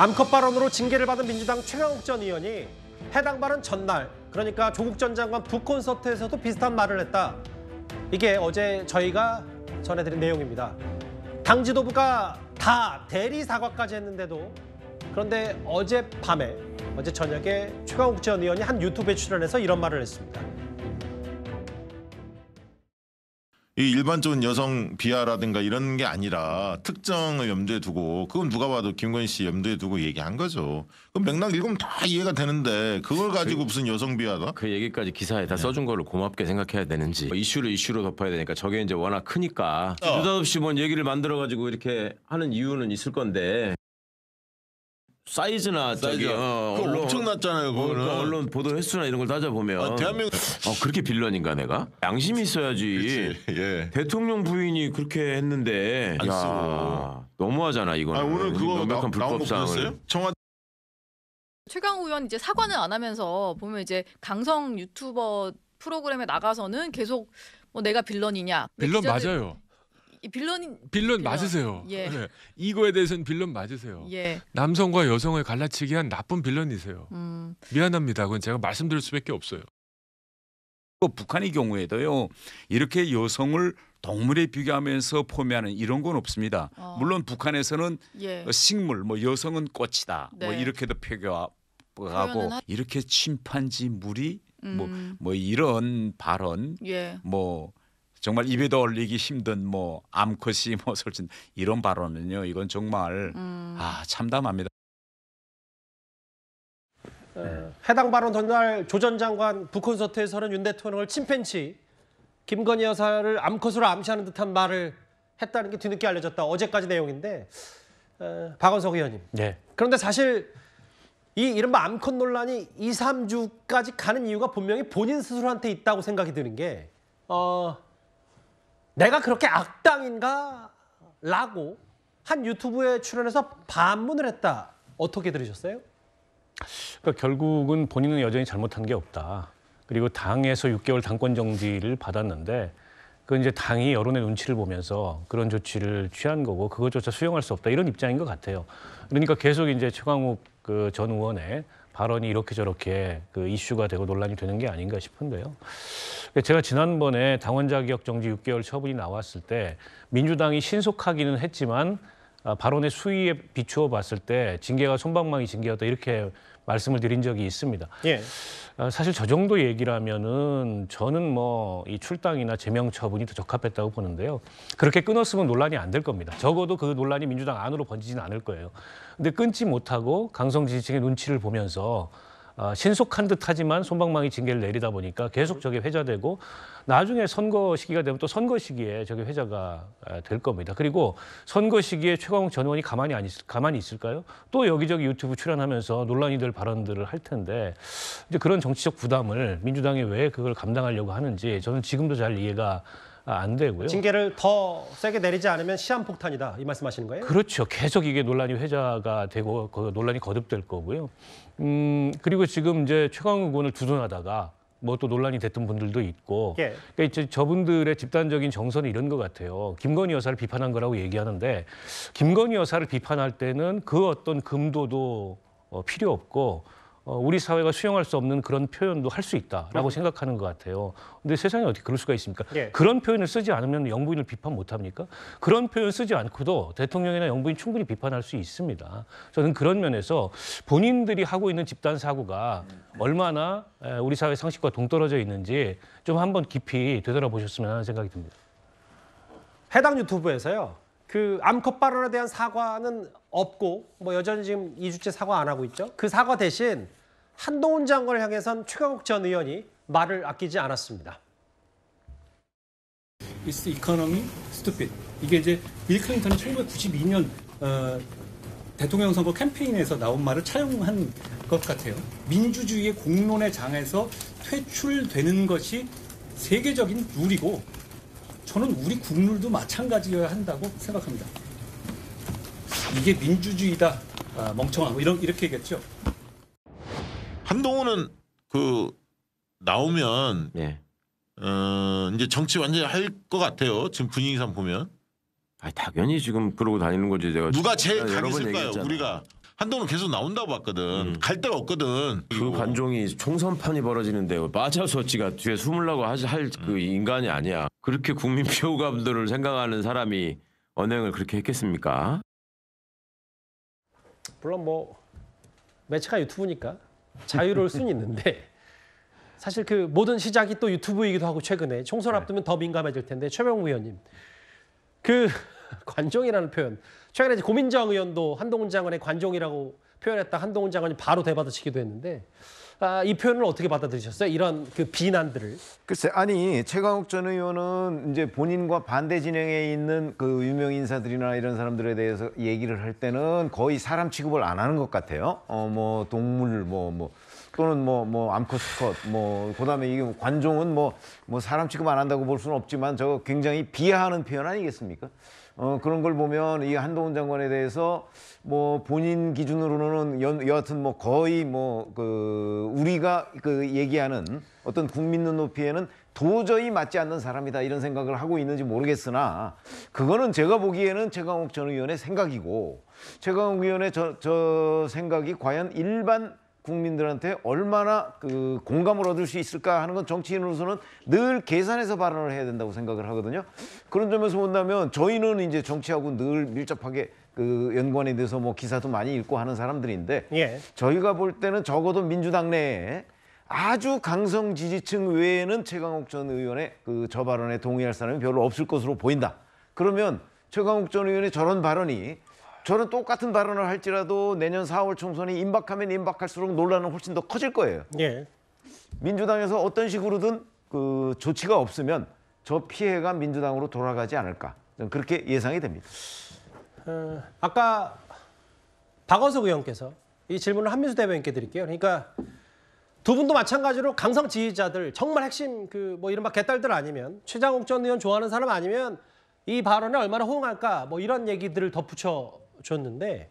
암컷 발언으로 징계를 받은 민주당 최강욱 전 의원이 해당 발언 전날 그러니까 조국 전 장관 북 콘서트에서도 비슷한 말을 했다. 이게 어제 저희가 전해드린 내용입니다. 당 지도부가 다 대리 사과까지 했는데도 그런데 어젯밤에 어제 저녁에 최강욱 전 의원이 한 유튜브에 출연해서 이런 말을 했습니다. 이 일반적인 여성 비하라든가 이런 게 아니라 특정을 염두에 두고 그건 누가 봐도 김건희 씨 염두에 두고 얘기한 거죠. 그럼 맥락 읽으면 다 이해가 되는데 그걸 가지고 그, 무슨 여성 비하다? 그 얘기까지 기사에 다 네. 써준 걸로 고맙게 생각해야 되는지 이슈를 이슈로 덮어야 되니까 저게 이제 워낙 크니까 어. 느닷없이 뭔 얘기를 만들어 가지고 이렇게 하는 이유는 있을 건데 사이즈나 저기 사이즈가. 어, 그거 언론 엄청났잖아요. 어, 그러니까 그거는. 그러니까 언론 보도 횟수나 이런 걸 따져보면 아, 대한민국 어, 그렇게 빌런인가 내가? 양심이 있어야지. 그치, 예. 대통령 부인이 그렇게 했는데 야, 너무하잖아 이거는. 아 오늘 그거 명백한 나 불법상을. 청와 최강 의원 이제 사과는 안 하면서 보면 이제 강성 유튜버 프로그램에 나가서는 계속 뭐 내가 빌런이냐. 빌런 기자들- 맞아요. 이 빌런 빌런 맞으세요. 예. 네. 이거에 대해서는 빌런 맞으세요. 예. 남성과 여성을 갈라치게 한 나쁜 빌런이세요. 음. 미안합니다. 그건 제가 말씀드릴 수밖에 없어요. 북한의 경우에도요 이렇게 여성을 동물에 비교하면서 포매하는 이런 건 없습니다. 어. 물론 북한에서는 예. 식물, 뭐 여성은 꽃이다, 뭐 네. 뭐 이렇게도 표교하고 하... 이렇게 침판지 물이 뭐뭐 음. 뭐 이런 발언, 예. 뭐 정말 입에도 올리기 힘든 뭐 암컷이 뭐 솔진 이런 발언은요 이건 정말 음. 아 참담합니다. 네. 해당 발언 전날 조 전 장관 북콘서트에서는 윤 대통령을 침팬치 김건희 여사를 암컷으로 암시하는 듯한 말을 했다는 게 뒤늦게 알려졌다. 어제까지 내용인데 어, 박원석 의원님. 네. 그런데 사실 이 이른바 암컷 논란이 2, 3주까지 가는 이유가 분명히 본인 스스로한테 있다고 생각이 드는 게 어, 내가 그렇게 악당인가? 라고 한 유튜브에 출연해서 반문을 했다. 어떻게 들으셨어요? 그러니까 결국은 본인은 여전히 잘못한 게 없다. 그리고 당에서 6개월 당권 정지를 받았는데 그건 이제 당이 여론의 눈치를 보면서 그런 조치를 취한 거고 그것조차 수용할 수 없다 이런 입장인 것 같아요. 그러니까 계속 이제 최광욱 그전 의원의 발언이 이렇게 저렇게 그 이슈가 되고 논란이 되는 게 아닌가 싶은데요. 그러니까 제가 지난번에 당원 자격 정지 6개월 처분이 나왔을 때 민주당이 신속하기는 했지만 아, 발언의 수위에 비추어 봤을 때 징계가 손방망이 징계였다 이렇게 말씀을 드린 적이 있습니다. 예. 아, 사실 저 정도 얘기라면은 저는 뭐 이 출당이나 제명 처분이 더 적합했다고 보는데요. 그렇게 끊었으면 논란이 안 될 겁니다. 적어도 그 논란이 민주당 안으로 번지진 않을 거예요. 근데 끊지 못하고 강성 지지층의 눈치를 보면서 어, 신속한 듯하지만 손방망이 징계를 내리다 보니까 계속 저게 회자되고 나중에 선거 시기가 되면 또 선거 시기에 저게 회자가 어, 될 겁니다. 그리고 선거 시기에 최광욱 전 의원이 가만히 안 있을, 가만히 있을까요? 또 여기저기 유튜브 출연하면서 논란이 될 발언들을 할 텐데 이제 그런 정치적 부담을 민주당이 왜 그걸 감당하려고 하는지 저는 지금도 잘 이해가 아, 안 되고요. 징계를 더 세게 내리지 않으면 시한폭탄이다 이 말씀하시는 거예요? 그렇죠. 계속 이게 논란이 회자가 되고 그 논란이 거듭될 거고요. 음 그리고 지금 이제 최강욱 의원을 두둔하다가 뭐 또 논란이 됐던 분들도 있고 예. 그러니까 이제 저분들의 집단적인 정서는 이런 것 같아요. 김건희 여사를 비판한 거라고 얘기하는데 김건희 여사를 비판할 때는 그 어떤 금도도 어, 필요 없고 어, 우리 사회가 수용할 수 없는 그런 표현도 할 수 있다라고 음. 생각하는 것 같아요. 근데 세상에 어떻게 그럴 수가 있습니까? 예. 그런 표현을 쓰지 않으면 영부인을 비판 못 합니까? 그런 표현 쓰지 않고도 대통령이나 영부인 충분히 비판할 수 있습니다. 저는 그런 면에서 본인들이 하고 있는 집단 사고가 얼마나 우리 사회 상식과 동떨어져 있는지 좀 한번 깊이 되돌아보셨으면 하는 생각이 듭니다. 해당 유튜브에서요. 그 암컷 발언에 대한 사과는 없고 뭐 여전히 지금 2주째 사과 안 하고 있죠. 그 사과 대신 한동훈 장관을 향해선 최강욱 전 의원이 말을 아끼지 않았습니다. It's economy stupid. 이게 이제 빌 클린턴이 1992년 어, 대통령 선거 캠페인에서 나온 말을 차용한 것 같아요. 민주주의의 공론의 장에서 퇴출되는 것이 세계적인 룰이고 저는 우리 국룰도 마찬가지여야 한다고 생각합니다. 이게 민주주의다, 아, 멍청하고 뭐 이런 이렇게 얘기했죠. 한동훈은 그 나오면 네. 어, 이제 정치 완전히 할 것 같아요. 지금 분위기상 보면. 아 당연히 지금 그러고 다니는 거지 제가 누가 제일 강했을까요? 우리가 한동훈 계속 나온다고 봤거든. 음. 갈 데가 없거든. 그 관종이 총선판이 벌어지는데 빠져서지가 뒤에 숨으려고 할그 음. 인간이 아니야. 그렇게 국민 표감들을 생각하는 사람이 언행을 그렇게 했겠습니까? 물론 뭐 매체가 유튜브니까 자유로울 수는 있는데 사실 그 모든 시작이 또 유튜브이기도 하고 최근에 총선 네. 앞두면 더 민감해질 텐데 최병우 의원님 그 관종이라는 표현 최근에 이제 고민정 의원도 한동훈 장관의 관종이라고 표현했다 한동훈 장관이 바로 대받아치기도 했는데 아, 이 표현을 어떻게 받아들이셨어요? 이런 그 비난들을. 글쎄, 아니 최강욱 전 의원은 이제 본인과 반대 진영에 있는 그 유명 인사들이나 이런 사람들에 대해서 얘기를 할 때는 거의 사람 취급을 안 하는 것 같아요. 어, 뭐 동물, 뭐 뭐. 또는 뭐, 뭐, 암컷스컷, 뭐, 그 다음에 이게 뭐 관종은 뭐, 뭐, 사람 취급 안 한다고 볼 수는 없지만 저 굉장히 비하하는 표현 아니겠습니까? 어, 그런 걸 보면 이 한동훈 장관에 대해서 뭐 본인 기준으로는 여, 여하튼 뭐 거의 뭐 그 우리가 그 얘기하는 어떤 국민 눈높이에는 도저히 맞지 않는 사람이다 이런 생각을 하고 있는지 모르겠으나 그거는 제가 보기에는 최강욱 전 의원의 생각이고 최강욱 의원의 저, 저 생각이 과연 일반 국민들한테 얼마나 그 공감을 얻을 수 있을까 하는 건 정치인으로서는 늘 계산해서 발언을 해야 된다고 생각을 하거든요. 그런 점에서 본다면 저희는 이제 정치하고 늘 밀접하게 그연관이돼서뭐 기사도 많이 읽고 하는 사람들인데 예. 저희가 볼 때는 적어도 민주당 내에 아주 강성 지지층 외에는 최강욱 전 의원의 그 저 발언에 동의할 사람이 별로 없을 것으로 보인다. 그러면 최강욱 전 의원의 저런 발언이 저는 똑같은 발언을 할지라도 내년 4월 총선이 임박하면 임박할수록 논란은 훨씬 더 커질 거예요. 예. 민주당에서 어떤 식으로든 그 조치가 없으면 저 피해가 민주당으로 돌아가지 않을까 그렇게 예상이 됩니다. 어, 아까 박원석 의원께서 이 질문을 한민수 대변인께 드릴게요. 그러니까 두 분도 마찬가지로 강성 지지자들 정말 핵심 그 뭐 이른바 개딸들 아니면 최장욱 전 의원 좋아하는 사람 아니면 이 발언에 얼마나 호응할까 뭐 이런 얘기들을 덧붙여 줬는데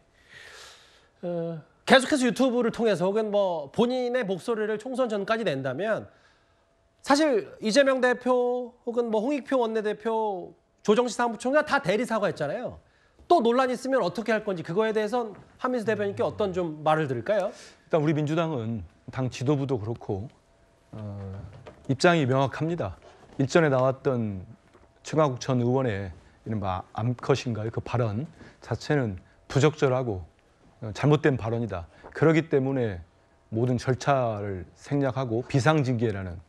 어, 계속해서 유튜브를 통해서 혹은 뭐 본인의 목소리를 총선 전까지 낸다면 사실 이재명 대표 혹은 뭐 홍익표 원내대표 조정식 사무총장 다 대리 사과했잖아요. 또 논란이 있으면 어떻게 할 건지 그거에 대해선 한민수 대변인께 어떤 좀 말을 들을까요? 일단 우리 민주당은 당 지도부도 그렇고 어, 입장이 명확합니다. 일전에 나왔던 최강욱 전 의원의 이른바 암컷인가요? 그 발언 자체는 부적절하고 어, 잘못된 발언이다. 그러기 때문에 모든 절차를 생략하고 비상징계라는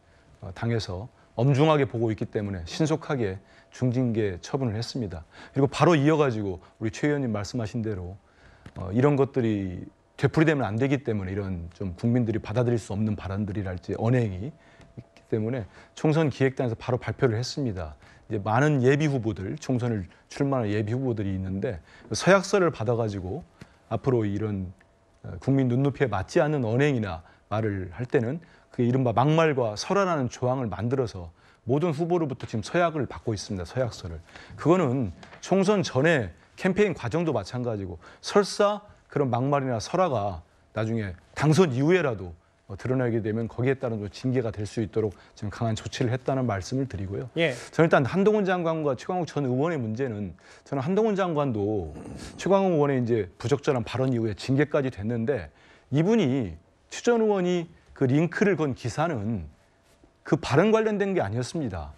어, 당에서 엄중하게 보고 있기 때문에 신속하게 중징계 처분을 했습니다. 그리고 바로 이어가지고 우리 최 의원님 말씀하신 대로 어, 이런 것들이 되풀이되면 안 되기 때문에 이런 좀 국민들이 받아들일 수 없는 발언들이랄지 언행이 있기 때문에 총선 기획단에서 바로 발표를 했습니다. 이제 많은 예비 후보들 총선을 출마하 예비 후보들이 있는데 서약서를 받아가지고 앞으로 이런 어, 국민 눈높이에 맞지 않는 언행이나 말을 할 때는 그 이른바 막말과 설화라는 조항을 만들어서 모든 후보로부터 지금 서약을 받고 있습니다. 서약서를. 그거는 총선 전에 캠페인 과정도 마찬가지고 설사 그런 막말이나 설화가 나중에 당선 이후에라도 어, 드러나게 되면 거기에 따른 징계가 될 수 있도록 지금 강한 조치를 했다는 말씀을 드리고요. 예. 저는 일단 한동훈 장관과 최광욱 전 의원의 문제는 저는 한동훈 장관도 최광욱 의원의 이제 부적절한 발언 이후에 징계까지 됐는데 이분이 최전 의원이 그 링크를 건 기사는 그 발언 관련된 게 아니었습니다.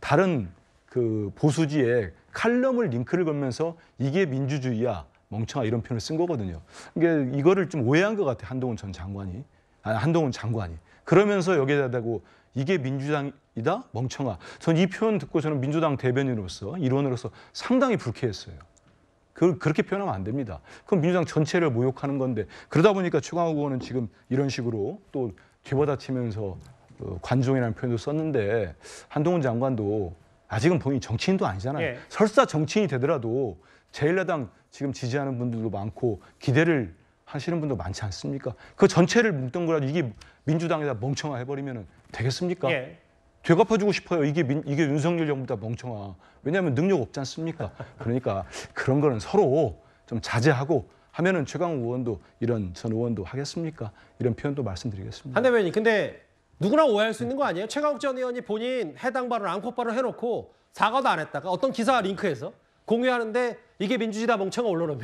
다른 그 보수지에 칼럼을 링크를 걸면서 이게 민주주의야 멍청아 이런 표현을 쓴 거거든요. 그러니까 이거를 좀 오해한 것 같아 한동훈 전 장관이. 아 한동훈 장관이. 그러면서 여기에다 대고 이게 민주당이다? 멍청아. 전 이 표현 듣고 저는 민주당 대변인으로서 일원으로서 상당히 불쾌했어요. 그, 그렇게 표현하면 안 됩니다. 그럼 민주당 전체를 모욕하는 건데 그러다 보니까 최강욱 의원은 지금 이런 식으로 또 뒤받아치면서 어, 관종이라는 표현도 썼는데 한동훈 장관도 아직은 본인이 정치인도 아니잖아요. 예. 설사 정치인이 되더라도 제일야당 지금 지지하는 분들도 많고 기대를 하시는 분도 많지 않습니까? 그 전체를 뭉뚱그려 이게 민주당에다 멍청아 해버리면 되겠습니까? 예. 되갚아주고 싶어요. 이게 민, 이게 윤석열 정부다 멍청아. 왜냐하면 능력 없지 않습니까? 그러니까 그런 거는 서로 좀 자제하고 하면은 최강 의원도 이런 전 의원도 하겠습니까? 이런 표현도 말씀드리겠습니다. 한 대변인 근데 누구나 오해할 수 있는 거 아니에요? 최강욱 전 의원이 본인 해당 발언 안코 발언 해놓고 사과도 안 했다가 어떤 기사 링크에서 공유하는데 이게 민주주의다 멍청아 올라오면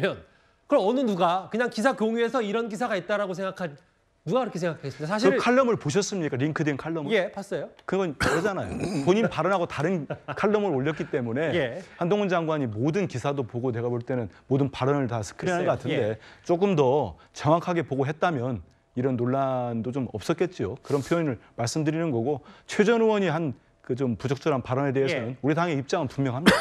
그럼 어느 누가 그냥 기사 공유해서 이런 기사가 있다라고 생각한 누가 그렇게 생각했습니까? 사실 그 칼럼을 보셨습니까? 링크드 칼럼을? 예, 봤어요. 그건 다르잖아요. 본인 발언하고 다른 칼럼을 올렸기 때문에 예. 한동훈 장관이 모든 기사도 보고 내가 볼 때는 모든 발언을 다 스크린한 것 같은데 예. 조금 더 정확하게 보고했다면 이런 논란도 좀 없었겠지요. 그런 표현을 말씀드리는 거고 최전 의원이 한 그 좀 부적절한 발언에 대해서는 예. 우리 당의 입장은 분명합니다.